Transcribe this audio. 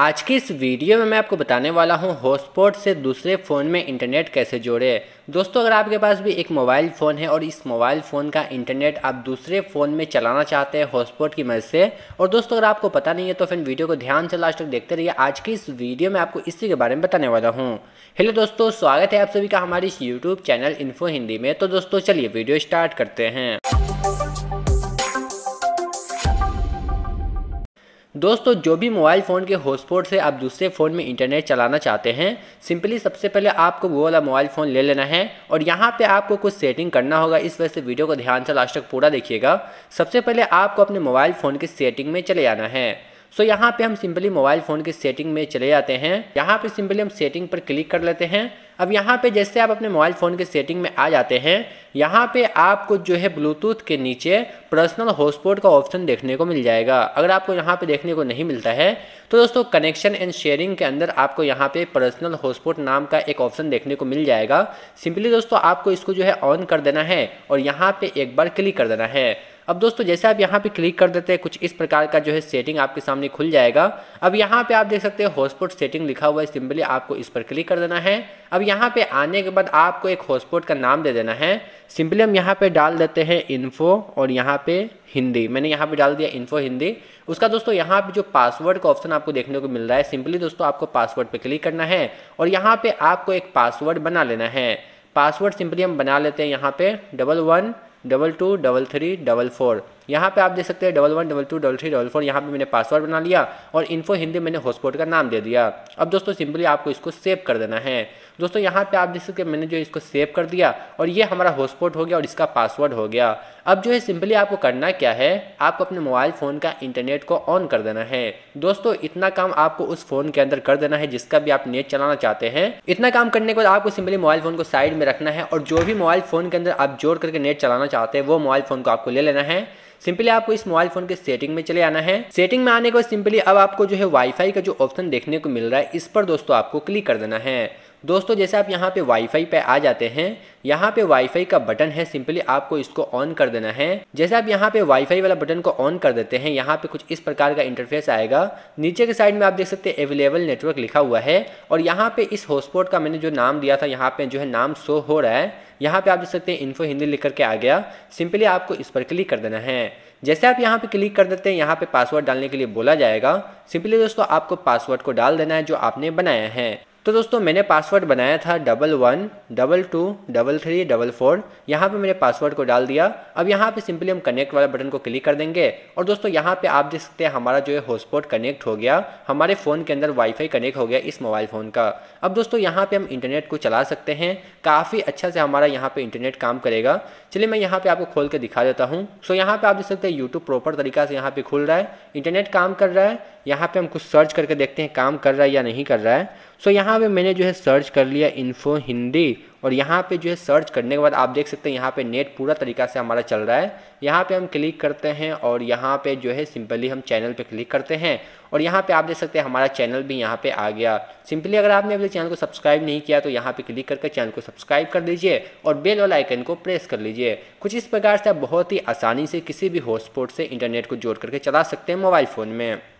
आज की इस वीडियो में मैं आपको बताने वाला हूं हॉटस्पॉट से दूसरे फ़ोन में इंटरनेट कैसे जोड़े दोस्तों अगर आपके पास भी एक मोबाइल फ़ोन है और इस मोबाइल फ़ोन का इंटरनेट आप दूसरे फ़ोन में चलाना चाहते हैं हॉटस्पॉट की मदद से और दोस्तों अगर आपको पता नहीं है तो फिर वीडियो को ध्यान से लास्ट तक देखते रहिए आज की इस वीडियो में आपको इसी के बारे में बताने वाला हूँ हेलो दोस्तों स्वागत है आप सभी का हमारे इस यूट्यूब चैनल इन्फो हिंदी में तो दोस्तों चलिए वीडियो स्टार्ट करते हैं दोस्तों जो भी मोबाइल फ़ोन के हॉटस्पॉट से आप दूसरे फ़ोन में इंटरनेट चलाना चाहते हैं सिंपली सबसे पहले आपको वो वाला मोबाइल फ़ोन ले लेना है और यहाँ पे आपको कुछ सेटिंग करना होगा इस वजह से वीडियो को ध्यान से लास्ट तक पूरा देखिएगा सबसे पहले आपको अपने मोबाइल फ़ोन की सेटिंग में चले जाना है सो यहाँ पे हम सिंपली मोबाइल फ़ोन की सेटिंग में चले जाते हैं यहाँ पे सिंपली हम सेटिंग पर क्लिक कर लेते हैं अब यहाँ पे जैसे आप अपने मोबाइल फ़ोन के सेटिंग में आ जाते हैं यहाँ पे आपको जो है ब्लूटूथ के नीचे पर्सनल हॉटस्पॉट का ऑप्शन देखने को मिल जाएगा अगर आपको यहाँ पे देखने को नहीं मिलता है तो दोस्तों कनेक्शन एंड शेयरिंग के अंदर आपको यहाँ पे पर्सनल हॉटस्पॉट नाम का एक ऑप्शन देखने को मिल जाएगा सिंपली दोस्तों आपको इसको जो है ऑन कर देना है और यहाँ पर एक बार क्लिक कर देना है अब दोस्तों जैसे आप यहाँ पे क्लिक कर देते हैं कुछ इस प्रकार का जो है सेटिंग आपके सामने खुल जाएगा अब यहाँ पे आप देख सकते हैं हॉटस्पॉट सेटिंग लिखा हुआ है सिंपली आपको इस पर क्लिक कर देना है अब यहाँ पे आने के बाद आपको एक हॉटस्पॉट का नाम दे देना है सिंपली हम यहाँ पे डाल देते हैं इन्फो और यहाँ पे हिंदी मैंने यहाँ पे डाल दिया इन्फो हिंदी उसका दोस्तों यहाँ पे जो पासवर्ड का ऑप्शन आपको देखने को मिल रहा है सिंपली दोस्तों आपको पासवर्ड पे क्लिक करना है और यहाँ पे आपको एक पासवर्ड बना लेना है पासवर्ड सिंपली हम बना लेते हैं यहाँ पे double one double two double three double four यहाँ पे आप देख सकते हैं double one double two double three double four यहाँ पे मैंने पासवर्ड बना लिया और इन्फो हिंदी मैंने हॉस्पोर्ट का नाम दे दिया अब दोस्तों सिंपली आपको इसको सेव कर देना है दोस्तों यहाँ पे आप देख सकते हैं मैंने जो इसको सेव कर दिया और ये हमारा हॉस्पोर्ट हो गया और इसका पासवर्ड हो गया अब जो है सिंपली आपको करना क्या है आपको अपने मोबाइल फ़ोन का इंटरनेट को ऑन कर देना है दोस्तों इतना काम आपको उस फ़ोन के अंदर कर देना है जिसका भी आप नेट चलाना चाहते हैं इतना काम करने के बाद आपको सिंपली मोबाइल फ़ोन को साइड में रखना है और जो भी मोबाइल फ़ोन के अंदर आप जोड़ करके नेट चलाना चाहते हैं वो मोबाइल फ़ोन को आपको ले लेना है सिंपली आपको इस मोबाइल फ़ोन के सेटिंग में चले आना है सेटिंग में आने के बाद सिंपली अब आपको जो है वाईफाई का जो ऑप्शन देखने को मिल रहा है इस पर दोस्तों आपको क्लिक कर देना है दोस्तों जैसे आप यहाँ पे वाईफाई पे आ जाते हैं यहाँ पे वाईफाई का बटन है सिंपली आपको इसको ऑन कर देना है जैसे आप यहाँ पे वाईफाई वाला बटन को ऑन कर देते हैं यहाँ पे कुछ इस प्रकार का इंटरफेस आएगा नीचे के साइड में आप देख सकते हैं अवेलेबल नेटवर्क लिखा हुआ है और यहाँ पे इस हॉटस्पॉट का मैंने जो नाम दिया था यहाँ पे जो है नाम शो हो रहा है यहाँ पे आप देख सकते हैं इन्फो हिंदी लिख करके आ गया सिंपली आपको इस पर क्लिक कर देना है जैसे आप यहाँ पे क्लिक कर देते हैं यहाँ पे पासवर्ड डालने के लिए बोला जाएगा सिंपली दोस्तों आपको पासवर्ड को डाल देना है जो आपने बनाया है तो दोस्तों मैंने पासवर्ड बनाया था double one double two double three double four यहाँ पे मैंने पासवर्ड को डाल दिया अब यहाँ पे सिंपली हम कनेक्ट वाला बटन को क्लिक कर देंगे और दोस्तों यहाँ पे आप देख सकते हैं हमारा जो है हॉटस्पॉट कनेक्ट हो गया हमारे फ़ोन के अंदर वाईफाई कनेक्ट हो गया इस मोबाइल फ़ोन का अब दोस्तों यहाँ पर हम इंटरनेट को चला सकते हैं काफ़ी अच्छा से हमारा यहाँ पर इंटरनेट काम करेगा चलिए मैं यहाँ पर आपको खोल के दिखा देता हूँ सो यहाँ पर आप देख सकते हैं यूट्यूब प्रॉपर तरीका से यहाँ पर खुल रहा है इंटरनेट काम कर रहा है यहाँ पर हम कुछ सर्च करके देखते हैं काम कर रहा है या नहीं कर रहा है सो यहाँ पे मैंने जो है सर्च कर लिया इन्फो हिंदी और यहाँ पे जो है सर्च करने के बाद आप देख सकते हैं यहाँ पे नेट पूरा तरीका से हमारा चल रहा है यहाँ पे हम क्लिक करते हैं और यहाँ पे जो है सिंपली हम चैनल पे क्लिक करते हैं और यहाँ पे आप देख सकते हैं हमारा चैनल भी यहाँ पे आ गया सिंपली अगर आपने अपने चैनल को सब्सक्राइब नहीं किया तो यहाँ पे क्लिक करके चैनल को सब्सक्राइब कर लीजिए और बेल वाला आइकन को प्रेस कर लीजिए कुछ इस प्रकार से आप बहुत ही आसानी से किसी भी हॉटस्पॉट से इंटरनेट को जोड़ करके चला सकते हैं मोबाइल फ़ोन में